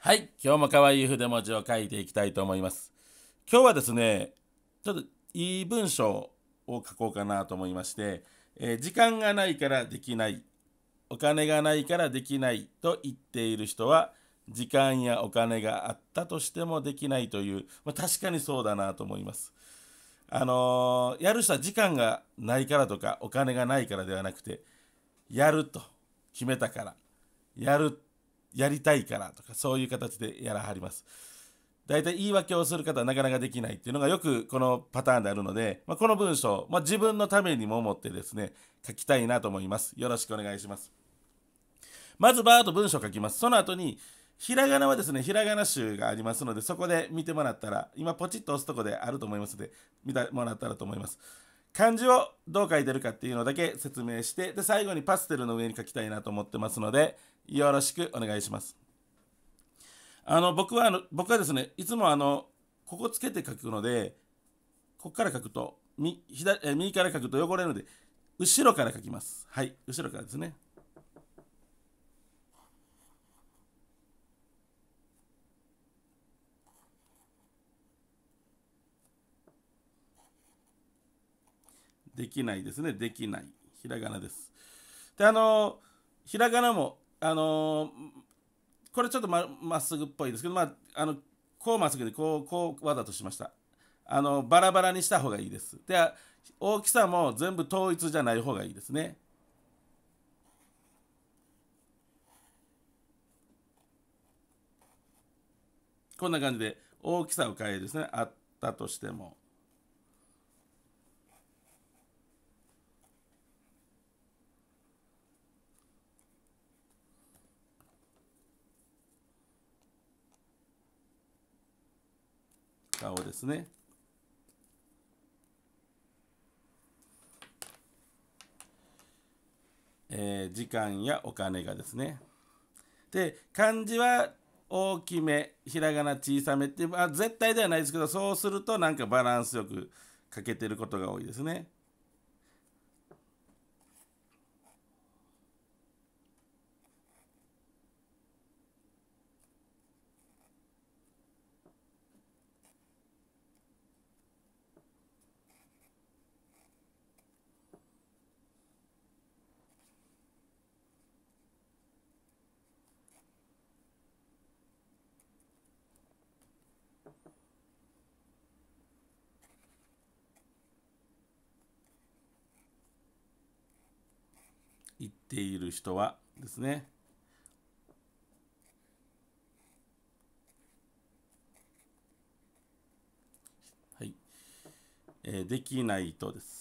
はい、今日も可愛い筆文字を書いていきたいと思います。今日はですね、ちょっといい文章を書こうかなと思いまして、えー、時間がないからできない、お金がないからできないと言っている人は、時間やお金があったとしてもできないという、まあ、確かにそうだなと思います。あのー、やる人は時間がないからとか、お金がないからではなくて、やると決めたから、やるやりたいからとかそういう形でやらはります。大体言い訳をする方はなかなかできないっていうのがよくこのパターンであるので、まあ、この文章、まあ、自分のためにも思ってですね書きたいなと思います。よろしくお願いします。まずバーッと文章書きます。その後にひらがなはですね、ひらがな集がありますので、そこで見てもらったら、今ポチッと押すとこであると思いますので、見てもらったらと思います。漢字をどう書いてるかっていうのだけ説明して、で、最後にパステルの上に書きたいなと思ってますので、よろしくお願いします。あの僕はあの僕はですね、いつもあのここつけて書くので、ここから書くと、み左え右から書くと汚れるので、後ろから書きます。はい、後ろからですね。できないですね。できない。ひらがなです。で、あの、ひらがなもあのー、これちょっとまっすぐっぽいですけど、まあ、あのこうまっすぐでこうこうわざとしましたあのバラバラにした方がいいですで大きさも全部統一じゃない方がいいですねこんな感じで大きさを変えですねあったとしても。顔ですね。えー、時間やお金がですね。で漢字は大きめひらがな小さめって、まあ、絶対ではないですけどそうするとなんかバランスよく書けてることが多いですね。言っている人はですねはいえー、できないとです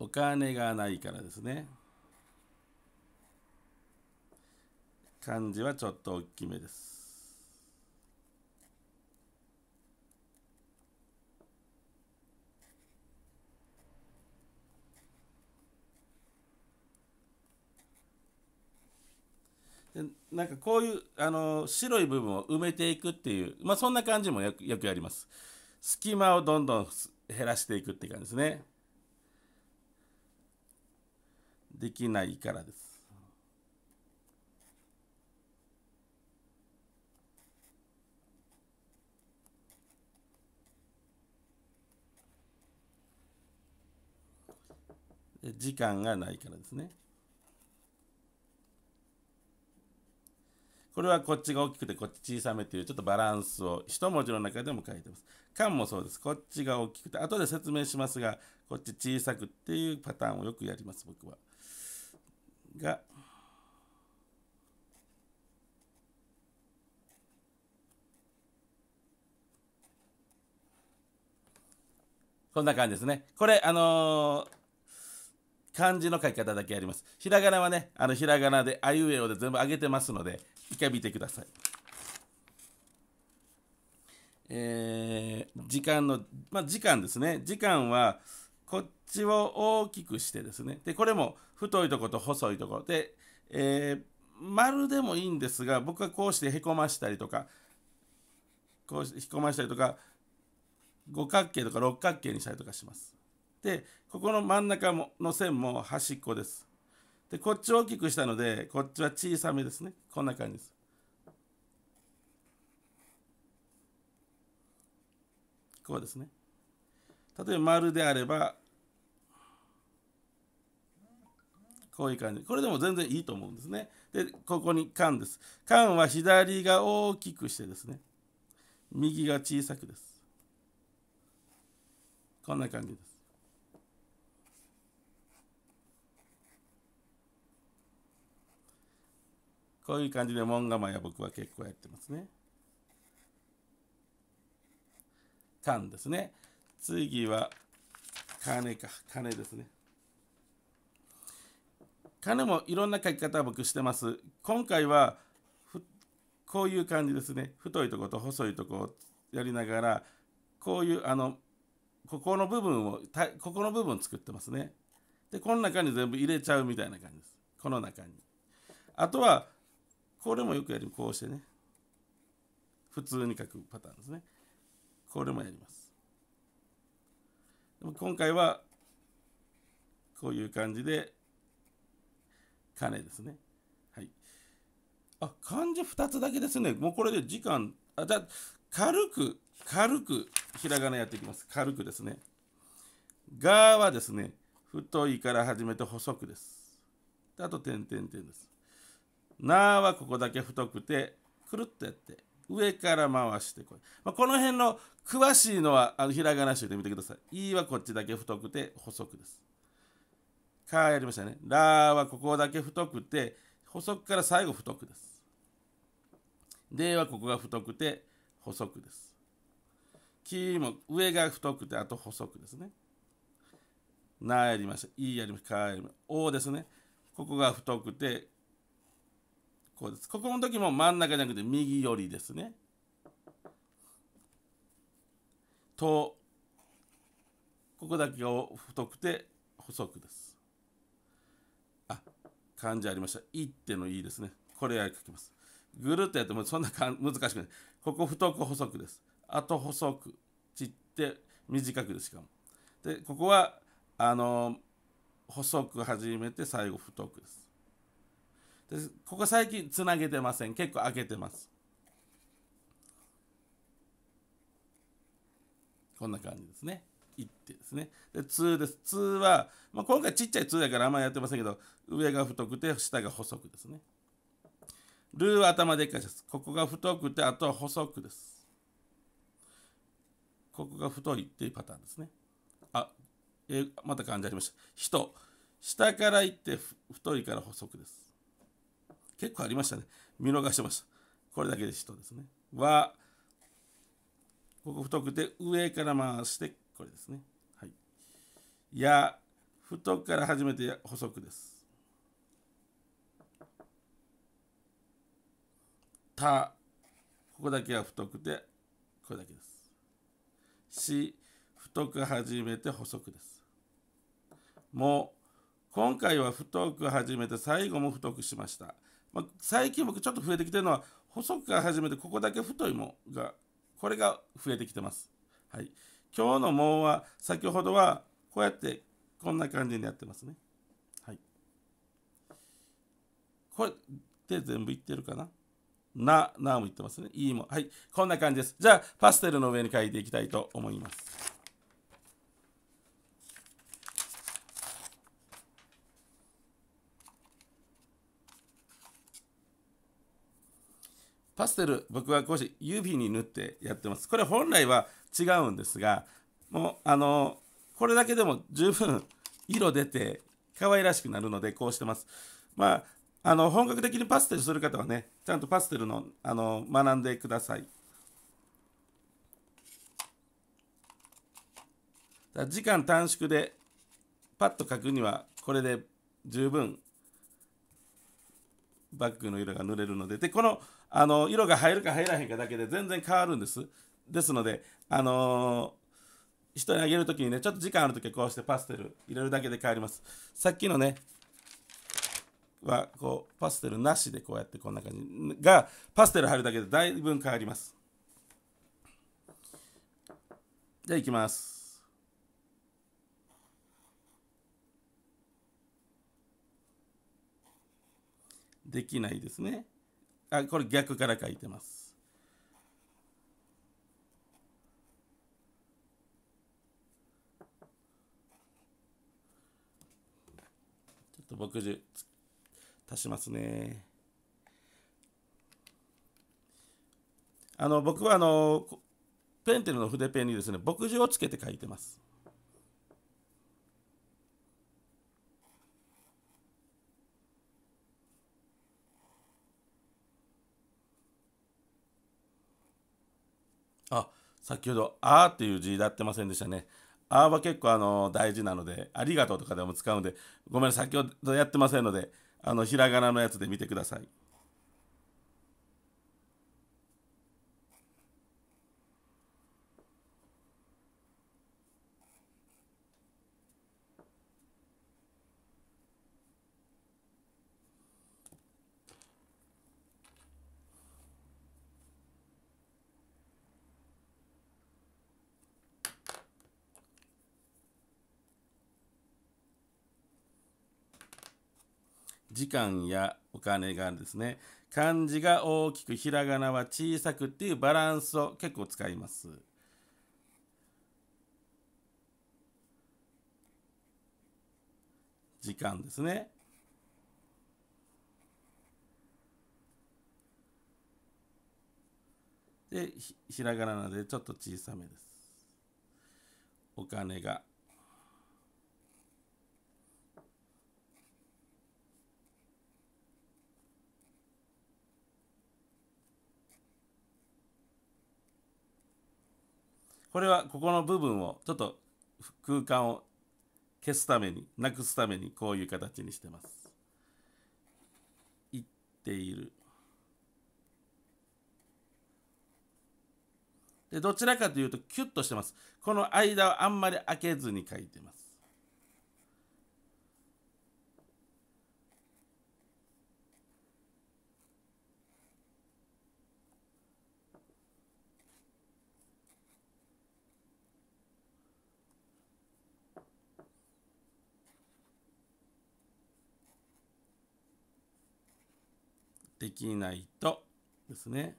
お金がないからですね。漢字はちょっと大きめです。なんかこういうあの白い部分を埋めていくっていう、まあ、そんな感じもよくよくやります。隙間をどんどん減らしていくって感じですね。できないからです。時間がないからですね。これはこっちが大きくてこっち小さめというちょっとバランスを一文字の中でも書いてます。間もそうです。こっちが大きくて、後で説明しますが、こっち小さくっていうパターンをよくやります、僕は。が、こんな感じですね。これ、あのー漢字の書き方だけあります。ひらがなはね、あのひらがなで、あいうえおで全部上げてますので、一回見てください。えー、時間の、まあ、時間ですね。時間は、こっちを大きくしてですね。で、これも太いとこと細いとこで、えー、丸でもいいんですが、僕はこうしてへこましたりとか、こうしてへこましたりとか、五角形とか六角形にしたりとかします。でここの真ん中の線も端っこですでこっち大きくしたのでこっちは小さめですねこんな感じですこうですね例えば丸であればこういう感じこれでも全然いいと思うんですねでここに缶です缶は左が大きくしてですね右が小さくですこんな感じですこういう感じで門構えは僕は結構やってますね。んですね。次は金か。金ですね。金もいろんな書き方僕してます。今回はこういう感じですね。太いとこと細いとこをやりながら、こういう、あの、ここの部分を、ここの部分作ってますね。で、この中に全部入れちゃうみたいな感じです。この中に。あとは、これもよくやる。こうしてね。普通に書くパターンですね。これもやります。でも今回は、こういう感じで、金ですね。はい。あ、漢字2つだけですね。もうこれで時間、あ、じゃ軽く、軽く、ひらがなやっていきます。軽くですね。がはですね、太いから始めて細くです。であと、点々点です。なはここだけ太くてくるっとやって上から回してこい、まあ、この辺の詳しいのはあのひらがなしで見てください「い」はこっちだけ太くて細くです「か」やりましたね「ら」はここだけ太くて細くから最後太くです「で」はここが太くて細くです「き」も上が太くてあと細くですね「な」やりました「い」やりました「か」やりました「お」ですねここが太くてこうです。ここの時も真ん中じゃなくて右寄りですね。と、ここだけが太くて細くです。あ、漢字ありました。いってのいいですね。これは書きます。ぐるっとやってもそんなか難しくない。ここ太く細くです。あと細く、ちって短くですしかも。で、ここは、あのー、細く始めて最後太くです。でここ最近つなげてません結構開けてますこんな感じですね1ってですねで2です2は、まあ、今回ちっちゃい2だからあんまりやってませんけど上が太くて下が細くですねルーは頭でっかいですここが太くてあとは細くですここが太いっていうパターンですねあえー、また感じありました人下から行って太いから細くです結構ありましたね。見逃してました。これだけで人ですね。は、ここ太くて上から回して、これですね。はい。や、太くから始めて細くです。た、ここだけは太くて、これだけです。し、太く始めて細くです。もう、今回は太く始めて最後も太くしました。まあ、最近僕ちょっと増えてきてるのは、細くから始めてここだけ太いもが、これが増えてきてます。はい。今日のもは先ほどはこうやってこんな感じにやってますね。はい。これで全部いってるかなな、なも言ってますね。いいも。はい。こんな感じです。じゃあ、パステルの上に書いていきたいと思います。パステル僕はこうして指に塗ってやってますこれ本来は違うんですがもうあのこれだけでも十分色出て可愛らしくなるのでこうしてますまああの本格的にパステルする方はねちゃんとパステルのあの学んでください時間短縮でパッと書くにはこれで十分バッグの色が塗れるのででこのあの色が入るか入らへんかだけで全然変わるんですですのであのー、人にあげるときにねちょっと時間ある時はこうしてパステル入れるだけで変わりますさっきのねはこうパステルなしでこうやってこんな感じがパステル貼るだけでだいぶ変わりますじゃあいきますできないですね。あこれ逆から書いてます。ちょっと僕じ足しますね。あの僕はあのペンテルの筆ペンにですね墨汁をつけて書いてます。先ほど「あ」っていう字だってませんでしたね。あは結構あの大事なので、ありがとうとかでも使うので、ごめん、先ほどやってませんので、あのひらがなのやつで見てください。時間やお金がですね、漢字が大きく、ひらがなは小さくっていうバランスを結構使います。時間ですね。でひ、ひらがななでちょっと小さめです。お金がこれはここの部分をちょっと空間を消すためになくすためにこういう形にしてます。いっている。でどちらかというとキュッとしてます。この間をあんまり開けずに書いてます。できないとですね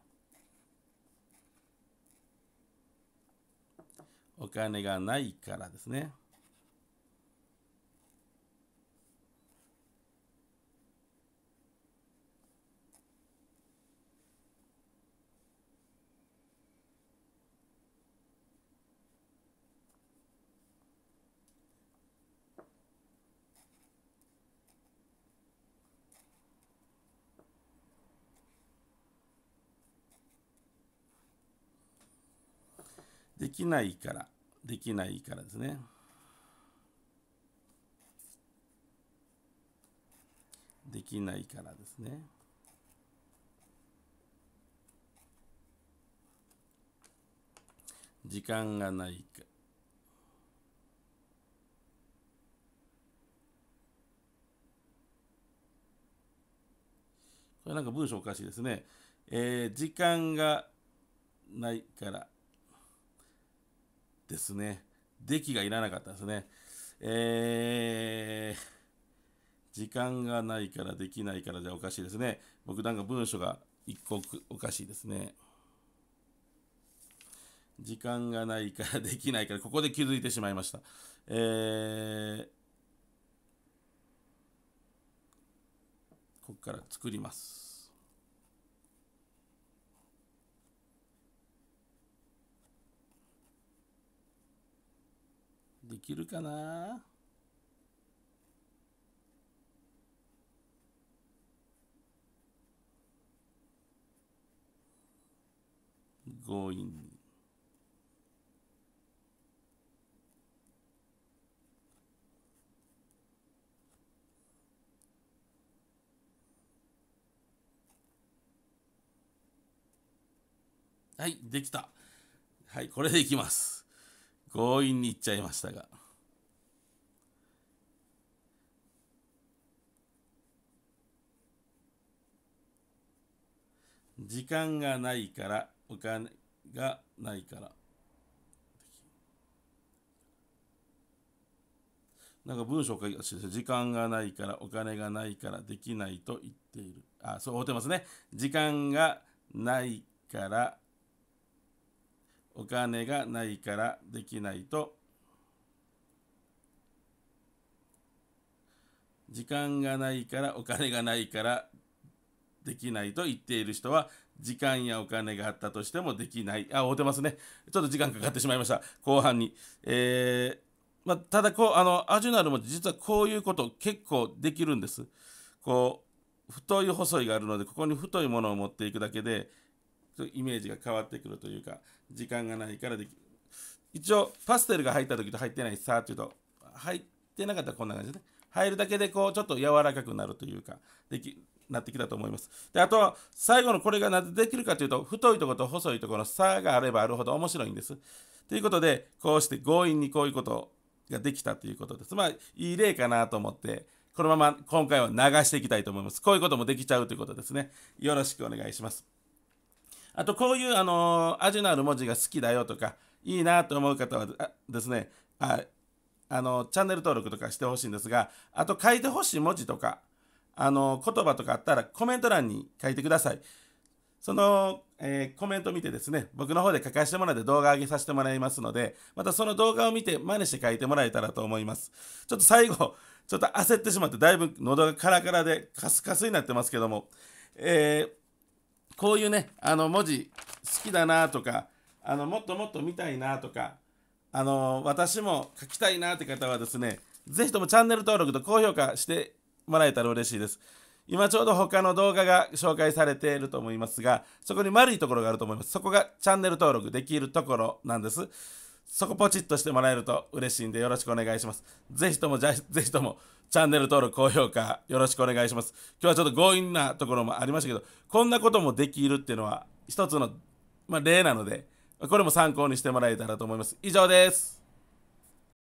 お金がないからですねできないから、できないからですね。できないからですね。時間がないか。これなんか文章おかしいですね。えー、時間がないからですね。出来がいらなかったですね。えー、時間がないからできないからじゃおかしいですね。僕なんか文章が一個おかしいですね。時間がないからできないから、ここで気づいてしまいました。えー、ここから作ります。できるかな強引に。はい、できた。はい、これでいきます。強引に言っちゃいましたが。時間がないから、お金がないから。なんか文章書いて時間がないから、お金がないからできないと言っている。あ、そう、合ってますね。時間がないから、お金がないからできないと時間がないからお金がないからできないと言っている人は時間やお金があったとしてもできない。あ、合うてますね。ちょっと時間かかってしまいました。後半に。えー、まあ、ただこう、あの、アジュナルも実はこういうこと結構できるんです。こう、太い細いがあるので、ここに太いものを持っていくだけで、イメージが変わってくるというか時間がないからでき一応パステルが入った時と入ってないさっていうと入ってなかったらこんな感じでね入るだけでこうちょっと柔らかくなるというかできなってきたと思います。であとは最後のこれがなぜできるかというと太いところと細いところの差があればあるほど面白いんです。ということでこうして強引にこういうことができたということです。まあいい例かなと思ってこのまま今回は流していきたいと思います。こういうこともできちゃうということですね。よろしくお願いします。あとこういうあの味のある文字が好きだよとかいいなと思う方はですねああのチャンネル登録とかしてほしいんですがあと書いてほしい文字とかあの言葉とかあったらコメント欄に書いてくださいその、えー、コメント見てですね僕の方で書かせてもらって動画上げさせてもらいますのでまたその動画を見て真似して書いてもらえたらと思いますちょっと最後ちょっと焦ってしまってだいぶ喉がカラカラでカスカスになってますけどもえーこういうね、あの文字好きだなとか、あのもっともっと見たいなとか、あの私も書きたいなって方はですね、ぜひともチャンネル登録と高評価してもらえたら嬉しいです。今ちょうど他の動画が紹介されていると思いますが、そこに丸いところがあると思います。そこがチャンネル登録できるところなんです。そこポチッとしてもらえると嬉しいんでよろしくお願いします。ぜひとも、ぜひとも、チャンネル登録、高評価、よろしくお願いします。今日はちょっと強引なところもありましたけど、こんなこともできるっていうのは、一つの、まあ、例なので、これも参考にしてもらえたらと思います。以上です。